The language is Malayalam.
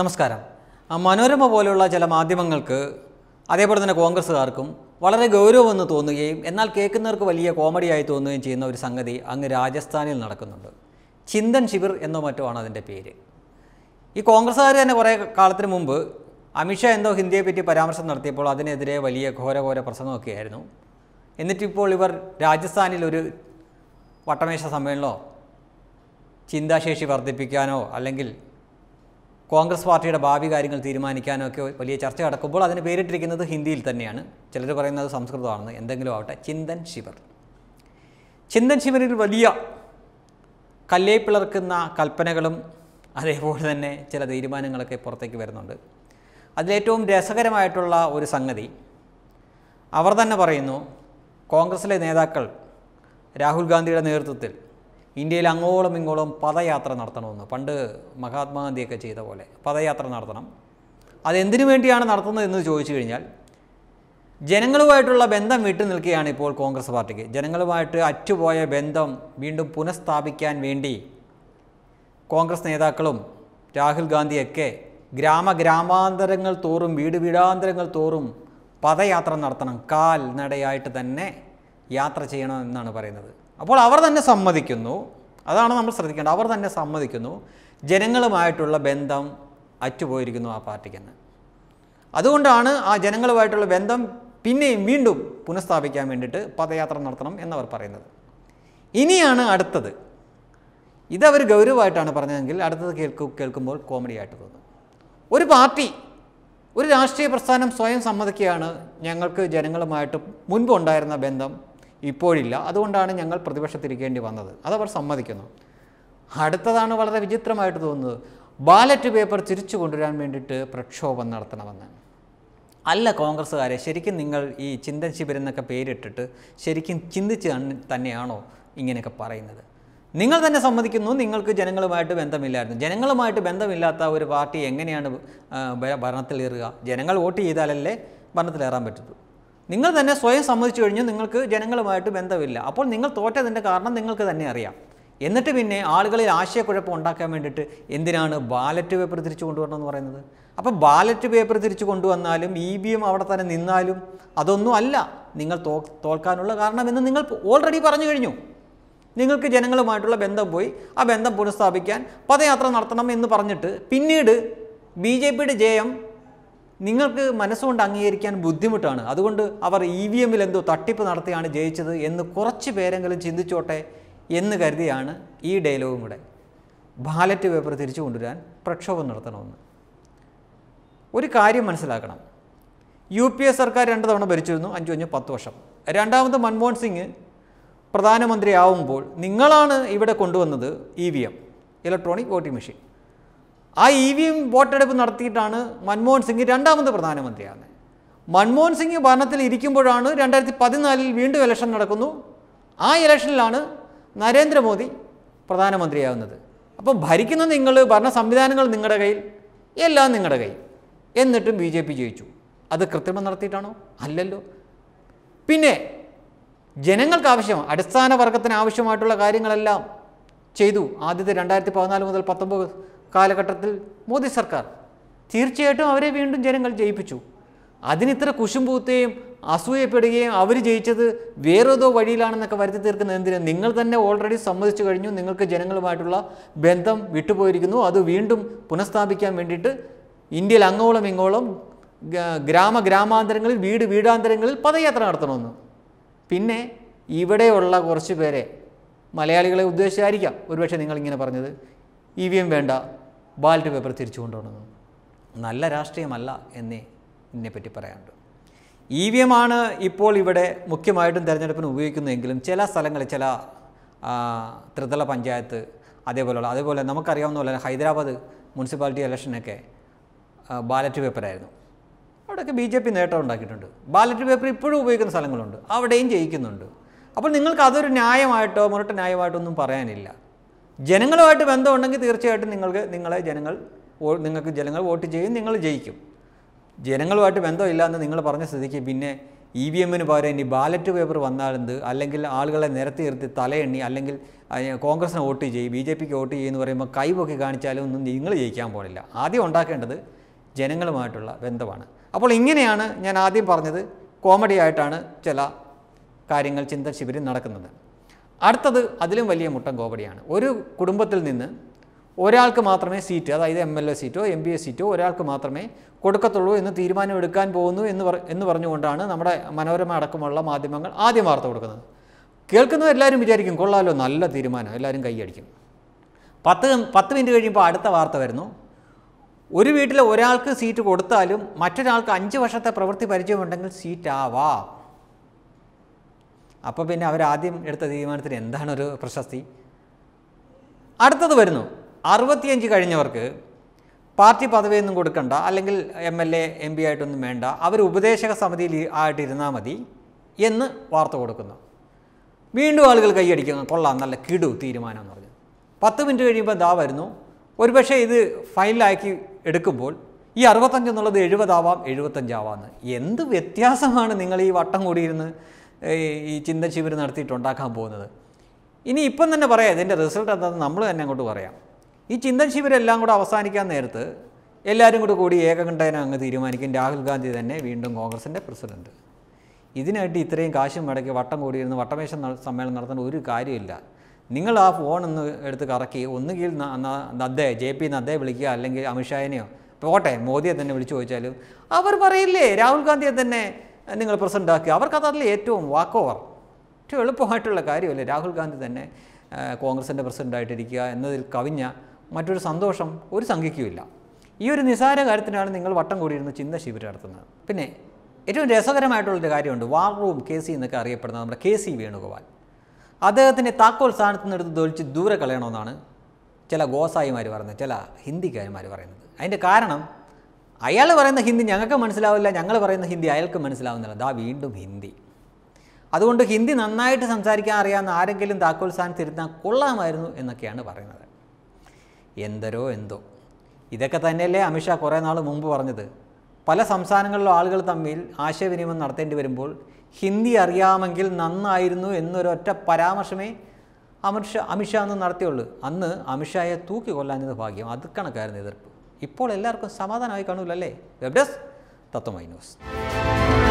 നമസ്കാരം മനോരമ പോലെയുള്ള ചില മാധ്യമങ്ങൾക്ക് അതേപോലെ തന്നെ കോൺഗ്രസ്സുകാർക്കും വളരെ ഗൗരവമെന്ന് തോന്നുകയും എന്നാൽ കേൾക്കുന്നവർക്ക് വലിയ കോമഡിയായി തോന്നുകയും ചെയ്യുന്ന ഒരു സംഗതി അങ്ങ് രാജസ്ഥാനിൽ നടക്കുന്നുണ്ട് ചിന്തൻ ശിബിർ എന്നോ മറ്റോ ആണ് അതിൻ്റെ പേര് ഈ കോൺഗ്രസ്സുകാർ തന്നെ കുറേ കാലത്തിന് മുമ്പ് അമിത്ഷാ എന്തോ ഹിന്ദിയെ പറ്റി പരാമർശം നടത്തിയപ്പോൾ അതിനെതിരെ വലിയ ഘോര ഘോര പ്രസംഗമൊക്കെ ആയിരുന്നു എന്നിട്ടിപ്പോൾ ഇവർ രാജസ്ഥാനിൽ ഒരു വട്ടമേശ സമ്മേളനമോ ചിന്താശേഷി വർദ്ധിപ്പിക്കാനോ അല്ലെങ്കിൽ കോൺഗ്രസ് പാർട്ടിയുടെ ഭാവി കാര്യങ്ങൾ തീരുമാനിക്കാനൊക്കെ വലിയ ചർച്ച നടക്കുമ്പോൾ അതിന് പേരിട്ടിരിക്കുന്നത് ഹിന്ദിയിൽ തന്നെയാണ് ചിലർ പറയുന്നത് സംസ്കൃതമാണെന്ന് എന്തെങ്കിലും ആവട്ടെ ചിന്തൻ ശിവർ ചിന്തൻ ശിവരിൽ വലിയ കല്ലേ പിളർക്കുന്ന കൽപ്പനകളും അതേപോലെ തന്നെ ചില തീരുമാനങ്ങളൊക്കെ പുറത്തേക്ക് വരുന്നുണ്ട് അതിലേറ്റവും രസകരമായിട്ടുള്ള ഒരു സംഗതി അവർ തന്നെ പറയുന്നു കോൺഗ്രസിലെ നേതാക്കൾ രാഹുൽ ഗാന്ധിയുടെ നേതൃത്വത്തിൽ ഇന്ത്യയിൽ അങ്ങോളം ഇങ്ങോളം പദയാത്ര നടത്തണമെന്ന് പണ്ട് മഹാത്മാഗാന്ധിയൊക്കെ ചെയ്ത പോലെ പദയാത്ര നടത്തണം അതെന്തിനു വേണ്ടിയാണ് നടത്തുന്നത് എന്ന് ചോദിച്ചു കഴിഞ്ഞാൽ ജനങ്ങളുമായിട്ടുള്ള ബന്ധം വിട്ടു നിൽക്കുകയാണ് ഇപ്പോൾ കോൺഗ്രസ് പാർട്ടിക്ക് ജനങ്ങളുമായിട്ട് അറ്റുപോയ ബന്ധം വീണ്ടും പുനഃസ്ഥാപിക്കാൻ വേണ്ടി കോൺഗ്രസ് നേതാക്കളും രാഹുൽ ഗാന്ധിയൊക്കെ ഗ്രാമ ഗ്രാമാന്തരങ്ങൾ തോറും വീട് വീടാന്തരങ്ങൾ തോറും പദയാത്ര നടത്തണം കാൽ നടയായിട്ട് തന്നെ യാത്ര ചെയ്യണം എന്നാണ് പറയുന്നത് അപ്പോൾ അവർ തന്നെ സമ്മതിക്കുന്നു അതാണ് നമ്മൾ ശ്രദ്ധിക്കേണ്ടത് അവർ തന്നെ സമ്മതിക്കുന്നു ജനങ്ങളുമായിട്ടുള്ള ബന്ധം അറ്റുപോയിരിക്കുന്നു ആ പാർട്ടിക്കെന്ന് അതുകൊണ്ടാണ് ആ ജനങ്ങളുമായിട്ടുള്ള ബന്ധം പിന്നെയും വീണ്ടും പുനഃസ്ഥാപിക്കാൻ വേണ്ടിയിട്ട് പദയാത്ര നടത്തണം എന്നവർ പറയുന്നത് ഇനിയാണ് അടുത്തത് ഇതവർ ഗൗരവമായിട്ടാണ് പറഞ്ഞതെങ്കിൽ അടുത്തത് കേൾക്കു കേൾക്കുമ്പോൾ കോമഡിയായിട്ട് തോന്നും ഒരു പാർട്ടി ഒരു രാഷ്ട്രീയ പ്രസ്ഥാനം സ്വയം സമ്മതിക്കുകയാണ് ഞങ്ങൾക്ക് ജനങ്ങളുമായിട്ട് മുൻപുണ്ടായിരുന്ന ബന്ധം ഇപ്പോഴില്ല അതുകൊണ്ടാണ് ഞങ്ങൾ പ്രതിപക്ഷത്തിരിക്കേണ്ടി വന്നത് അതവർ സമ്മതിക്കുന്നു അടുത്തതാണ് വളരെ വിചിത്രമായിട്ട് തോന്നുന്നത് ബാലറ്റ് പേപ്പർ തിരിച്ചു കൊണ്ടുവരാൻ വേണ്ടിയിട്ട് പ്രക്ഷോഭം നടത്തണമെന്ന് അല്ല കോൺഗ്രസ്സുകാരെ ശരിക്കും നിങ്ങൾ ഈ ചിന്തൻ എന്നൊക്കെ പേരിട്ടിട്ട് ശരിക്കും ചിന്തിച്ച് തന്നെയാണോ ഇങ്ങനെയൊക്കെ പറയുന്നത് നിങ്ങൾ തന്നെ സമ്മതിക്കുന്നു നിങ്ങൾക്ക് ജനങ്ങളുമായിട്ട് ബന്ധമില്ലായിരുന്നു ജനങ്ങളുമായിട്ട് ബന്ധമില്ലാത്ത ഒരു പാർട്ടി എങ്ങനെയാണ് ഭരണത്തിലേറുക ജനങ്ങൾ വോട്ട് ചെയ്താലല്ലേ ഭരണത്തിലേറാൻ പറ്റുള്ളൂ നിങ്ങൾ തന്നെ സ്വയം സമ്മതിച്ചു കഴിഞ്ഞാൽ നിങ്ങൾക്ക് ജനങ്ങളുമായിട്ട് ബന്ധമില്ല അപ്പോൾ നിങ്ങൾ തോറ്റതിൻ്റെ കാരണം നിങ്ങൾക്ക് തന്നെ അറിയാം എന്നിട്ട് പിന്നെ ആളുകളിൽ ആശയക്കുഴപ്പം ഉണ്ടാക്കാൻ വേണ്ടിയിട്ട് എന്തിനാണ് ബാലറ്റ് പേപ്പർ തിരിച്ചു കൊണ്ടുവരണമെന്ന് പറയുന്നത് അപ്പോൾ ബാലറ്റ് പേപ്പർ തിരിച്ചു കൊണ്ടുവന്നാലും ഇ ബി എം അവിടെ തന്നെ നിന്നാലും അതൊന്നും അല്ല നിങ്ങൾ തോ തോൽക്കാനുള്ള കാരണമെന്ന് നിങ്ങൾ ഓൾറെഡി പറഞ്ഞു കഴിഞ്ഞു നിങ്ങൾക്ക് ജനങ്ങളുമായിട്ടുള്ള ബന്ധം പോയി ആ ബന്ധം പുനഃസ്ഥാപിക്കാൻ പദയാത്ര നടത്തണം എന്ന് പറഞ്ഞിട്ട് പിന്നീട് ബി ജെ പിയുടെ ജയം നിങ്ങൾക്ക് മനസ്സുകൊണ്ട് അംഗീകരിക്കാൻ ബുദ്ധിമുട്ടാണ് അതുകൊണ്ട് അവർ ഇ വി എമ്മിൽ എന്തോ തട്ടിപ്പ് നടത്തിയാണ് ജയിച്ചത് എന്ന് കുറച്ച് പേരെങ്കിലും ചിന്തിച്ചോട്ടെ എന്ന് കരുതിയാണ് ഈ ഡയലോഗും കൂടെ ബാലറ്റ് പേപ്പർ തിരിച്ചു കൊണ്ടുവരാൻ പ്രക്ഷോഭം നടത്തണമെന്ന് ഒരു കാര്യം മനസ്സിലാക്കണം യു പി എ സർക്കാർ രണ്ട് തവണ ഭരിച്ചിരുന്നു അഞ്ചു അഞ്ച് പത്ത് വർഷം രണ്ടാമത് മൻമോഹൻ സിംഗ് പ്രധാനമന്ത്രിയാവുമ്പോൾ നിങ്ങളാണ് ഇവിടെ കൊണ്ടുവന്നത് E V M electronic voting machine ആ ഇ വി എം വോട്ടെടുപ്പ് നടത്തിയിട്ടാണ് മൻമോഹൻ സിംഗ് രണ്ടാമത് പ്രധാനമന്ത്രിയാകുന്നത് മൻമോഹൻ സിംഗ് ഭരണത്തിൽ ഇരിക്കുമ്പോഴാണ് രണ്ടായിരത്തി പതിനാലിൽ വീണ്ടും ഇലക്ഷൻ നടക്കുന്നു ആ ഇലക്ഷനിലാണ് നരേന്ദ്രമോദി പ്രധാനമന്ത്രിയാകുന്നത് അപ്പോൾ ഭരിക്കുന്ന നിങ്ങൾ ഭരണ സംവിധാനങ്ങൾ നിങ്ങളുടെ കയ്യിൽ എല്ലാം നിങ്ങളുടെ കയ്യിൽ എന്നിട്ടും ബി ജെ പി ജയിച്ചു അത് കൃത്രിമം നടത്തിയിട്ടാണോ അല്ലല്ലോ പിന്നെ ജനങ്ങൾക്ക് ആവശ്യം അടിസ്ഥാന വർഗത്തിന് ആവശ്യമായിട്ടുള്ള കാര്യങ്ങളെല്ലാം ചെയ്തു ആദ്യത്തെ രണ്ടായിരത്തി പതിനാല് മുതൽ പത്തൊമ്പത് കാലഘട്ടത്തിൽ മോദി സർക്കാർ തീർച്ചയായിട്ടും അവരെ വീണ്ടും ജനങ്ങൾ ജയിപ്പിച്ചു അതിനിത്ര കുശുംപൂത്തുകയും അസൂയപ്പെടുകയും അവർ ജയിച്ചത് വേറേതോ വഴിയിലാണെന്നൊക്കെ വരുത്തി തീർക്കുന്ന എന്തിനാണ് നിങ്ങൾ തന്നെ ഓൾറെഡി സമ്മതിച്ചു കഴിഞ്ഞു നിങ്ങൾക്ക് ജനങ്ങളുമായിട്ടുള്ള ബന്ധം വിട്ടുപോയിരിക്കുന്നു അത് വീണ്ടും പുനഃസ്ഥാപിക്കാൻ വേണ്ടിയിട്ട് ഇന്ത്യയിൽ അങ്ങോളം ഇങ്ങോളം ഗ്രാമ ഗ്രാമാന്തരങ്ങളിൽ വീട് വീടാന്തരങ്ങളിൽ പദയാത്ര നടത്തണമെന്ന് പിന്നെ ഇവിടെയുള്ള കുറച്ച് പേരെ മലയാളികളെ ഉദ്ദേശിച്ചായിരിക്കാം ഒരുപക്ഷെ നിങ്ങളിങ്ങനെ പറഞ്ഞത് ഇ വി എം വേണ്ട ബാലറ്റ് പേപ്പർ തിരിച്ചു കൊണ്ടുവന്നു നല്ല രാഷ്ട്രീയമല്ല എന്നേ ഇതിനെപ്പറ്റി പറയാനുണ്ട് ഇ വി എം ആണ് ഇപ്പോൾ ഇവിടെ മുഖ്യമായിട്ടും തിരഞ്ഞെടുപ്പിന് ഉപയോഗിക്കുന്നതെങ്കിലും ചില സ്ഥലങ്ങളിൽ ചില ത്രിതല പഞ്ചായത്ത് അതേപോലെയുള്ള അതേപോലെ നമുക്കറിയാവുന്ന പോലെ ഹൈദരാബാദ് മുനിസിപ്പാലിറ്റി ഇലക്ഷനൊക്കെ ബാലറ്റ് പേപ്പറായിരുന്നു അവിടെയൊക്കെ ബി ജെ പി നേട്ടം ഉണ്ടാക്കിയിട്ടുണ്ട് ബാലറ്റ് പേപ്പർ ഇപ്പോഴും ഉപയോഗിക്കുന്ന സ്ഥലങ്ങളുണ്ട് അവിടെയും ജയിക്കുന്നുണ്ട് അപ്പോൾ നിങ്ങൾക്ക് അതൊരു ന്യായമായിട്ടോ മുരട്ട ന്യായമായിട്ടോ ഒന്നും പറയാനില്ല ജനങ്ങളുമായിട്ട് ബന്ധമുണ്ടെങ്കിൽ തീർച്ചയായിട്ടും നിങ്ങൾക്ക് നിങ്ങളെ ജനങ്ങൾ നിങ്ങൾക്ക് ജനങ്ങൾ വോട്ട് ചെയ്യും നിങ്ങൾ ജയിക്കും ജനങ്ങളുമായിട്ട് ബന്ധമില്ല എന്ന് നിങ്ങൾ പറഞ്ഞ സ്ഥിതിക്ക് പിന്നെ ഇ വി എമ്മിന് പകരം ഇനി ബാലറ്റ് പേപ്പർ വന്നാലെന്ത് അല്ലെങ്കിൽ ആളുകളെ നിരത്തി നിർത്തി തലയെണ്ണി അല്ലെങ്കിൽ കോൺഗ്രസിനെ വോട്ട് ചെയ്യും ബി ജെ പിക്ക് വോട്ട് ചെയ്യുമെന്ന് പറയുമ്പോൾ കൈപൊക്കി കാണിച്ചാലും ഒന്നും നിങ്ങൾ ജയിക്കാൻ പോകില്ല ആദ്യം ഉണ്ടാക്കേണ്ടത് ജനങ്ങളുമായിട്ടുള്ള ബന്ധമാണ് അപ്പോൾ ഇങ്ങനെയാണ് ഞാൻ ആദ്യം പറഞ്ഞത് കോമഡി ആയിട്ടാണ് ചില കാര്യങ്ങൾ ചിന്ത ശിബിരം നടക്കുന്നത് അടുത്തത് അതിലും വലിയ മുട്ടൻ കോപടിയാണ് ഒരു കുടുംബത്തിൽ നിന്ന് ഒരാൾക്ക് മാത്രമേ സീറ്റ് അതായത് എം എൽ എ സീറ്റോ എം പി എ സീറ്റോ ഒരാൾക്ക് മാത്രമേ കൊടുക്കത്തുള്ളൂ എന്ന് തീരുമാനം എടുക്കാൻ പോകുന്നു എന്ന് എന്ന് പറഞ്ഞുകൊണ്ടാണ് നമ്മുടെ മനോരമ അടക്കമുള്ള മാധ്യമങ്ങൾ ആദ്യം വാർത്ത കൊടുക്കുന്നത് കേൾക്കുന്നവർ എല്ലാവരും വിചാരിക്കും കൊള്ളാലോ നല്ല തീരുമാനം എല്ലാവരും കൈയടിക്കും പത്ത് പത്ത് മിനിറ്റ് കഴിയുമ്പോൾ അടുത്ത വാർത്ത വരുന്നു ഒരു വീട്ടിൽ ഒരാൾക്ക് സീറ്റ് കൊടുത്താലും മറ്റൊരാൾക്ക് അഞ്ച് വർഷത്തെ പ്രവൃത്തി പരിചയമുണ്ടെങ്കിൽ സീറ്റാവാം അപ്പോൾ പിന്നെ അവരാദ്യം എടുത്ത തീരുമാനത്തിന് എന്താണ് ഒരു പ്രശസ്തി അടുത്തത് വരുന്നു അറുപത്തിയഞ്ച് കഴിഞ്ഞവർക്ക് പാർട്ടി പദവിയൊന്നും കൊടുക്കണ്ട അല്ലെങ്കിൽ M L A M P ആയിട്ടൊന്നും വേണ്ട അവർ ഉപദേശക സമിതിയിൽ ആയിട്ടിരുന്നാൽ മതി എന്ന് വാർത്ത കൊടുക്കുന്നു വീണ്ടും ആളുകൾ കൈയടിക്കുന്നു കൊള്ളാം നല്ല കിടു തീരുമാനം എന്ന് പറഞ്ഞു പത്ത് മിനിറ്റ് കഴിയുമ്പോൾ ദാ വരുന്നു ഒരുപക്ഷെ ഇത് ഫൈനലാക്കി എടുക്കുമ്പോൾ ഈ അറുപത്തഞ്ചെന്നുള്ളത് എഴുപതാവാം എഴുപത്തഞ്ചാവാമെന്ന് എന്ത് വ്യത്യാസമാണ് നിങ്ങൾ ഈ വട്ടം കൂടിയിരുന്ന് ഈ ചിന്ത ശിബിർ നടത്തിയിട്ട് ഉണ്ടാക്കാൻ പോകുന്നത് ഇനി ഇപ്പം തന്നെ പറയാം ഇതിൻ്റെ റിസൾട്ട് എന്താണെന്ന് നമ്മൾ തന്നെ അങ്ങോട്ട് പറയാം ഈ ചിന്തൻ എല്ലാം കൂടെ അവസാനിക്കാൻ നേരത്ത് എല്ലാവരും കൂടെ കൂടി ഏകകണ്ഠേന അങ്ങ് തീരുമാനിക്കും രാഹുൽ ഗാന്ധി തന്നെ വീണ്ടും കോൺഗ്രസിൻ്റെ പ്രസിഡന്റ് ഇതിനായിട്ട് ഇത്രയും കാശും മടക്കി വട്ടം കൂടിയിരുന്ന് വട്ടമേശ സമ്മേളനം നടത്തേണ്ട ഒരു കാര്യമില്ല നിങ്ങൾ ആ ഫോൺ ഒന്ന് എടുത്ത് കറക്കി ഒന്നുകിൽ നദ്ദയെ ജെ പി നദ്ദയെ വിളിക്കുക അല്ലെങ്കിൽ അമിത്ഷായനെയോ പോട്ടെ മോദിയെ തന്നെ വിളിച്ചു ചോദിച്ചാലും അവർ പറയില്ലേ രാഹുൽ ഗാന്ധിയെ തന്നെ നിങ്ങൾ പ്രസിഡൻ്റ് ആക്കുക അവർക്കത് അതിൽ ഏറ്റവും വാക്ക് ഓവർ ഏറ്റവും എളുപ്പമായിട്ടുള്ള കാര്യമല്ലേ രാഹുൽ ഗാന്ധി തന്നെ കോൺഗ്രസിൻ്റെ പ്രസിഡൻ്റായിട്ടിരിക്കുക എന്നതിൽ കവിഞ്ഞ മറ്റൊരു സന്തോഷം ഒരു സംഖ്യയ്ക്കുമില്ല ഈ ഒരു നിസാര കാര്യത്തിനാണ് നിങ്ങൾ വട്ടം കൂടിയിരുന്ന ചിന്ത ശിബിരം നടത്തുന്നത് പിന്നെ ഏറ്റവും രസകരമായിട്ടുള്ളൊരു കാര്യമുണ്ട് വാർ റൂം കെ സി എന്നൊക്കെ അറിയപ്പെടുന്ന നമ്മുടെ കെ സി വേണുഗോപാൽ അദ്ദേഹത്തിൻ്റെ താക്കോൽ സ്ഥാനത്ത് നിന്നെടുത്ത് എടുത്ത് ദൂരെ കളയണമെന്നാണ് ചില ഗോസായിമാർ പറയുന്നത് ചില ഹിന്ദിക്കാരിമാർ പറയുന്നത് അതിൻ്റെ കാരണം അയാൾ പറയുന്ന ഹിന്ദി ഞങ്ങൾക്ക് മനസ്സിലാവില്ല ഞങ്ങൾ പറയുന്ന ഹിന്ദി അയാൾക്ക് മനസ്സിലാവുന്നില്ല അതാ വീണ്ടും ഹിന്ദി അതുകൊണ്ട് ഹിന്ദി നന്നായിട്ട് സംസാരിക്കാൻ അറിയാവുന്ന ആരെങ്കിലും താക്കോൽ സ്ഥാനത്ത് തിരുത്താൻ കൊള്ളാമായിരുന്നു എന്നൊക്കെയാണ് പറയുന്നത് എന്തരോ എന്തോ ഇതൊക്കെ തന്നെയല്ലേ അമിത്ഷാ കുറേ നാൾ മുമ്പ് പറഞ്ഞത് പല സംസ്ഥാനങ്ങളിലും ആളുകൾ തമ്മിൽ ആശയവിനിമയം നടത്തേണ്ടി വരുമ്പോൾ ഹിന്ദി അറിയാമെങ്കിൽ നന്നായിരുന്നു എന്നൊരൊറ്റ പരാമർശമേ അമിത്ഷാ അമിത്ഷാ അന്ന് നടത്തിയുള്ളൂ അന്ന് അമിത്ഷായെ തൂക്കി കൊല്ലാഞ്ഞത് ഭാഗ്യം അത് കണക്കായിരുന്നു എതിർപ്പ് ഇപ്പോൾ എല്ലാവർക്കും സമാധാനമായി കാണൂലല്ലേ വെബ് ഡെസ്ക് തത്വമൈ ന്യൂസ്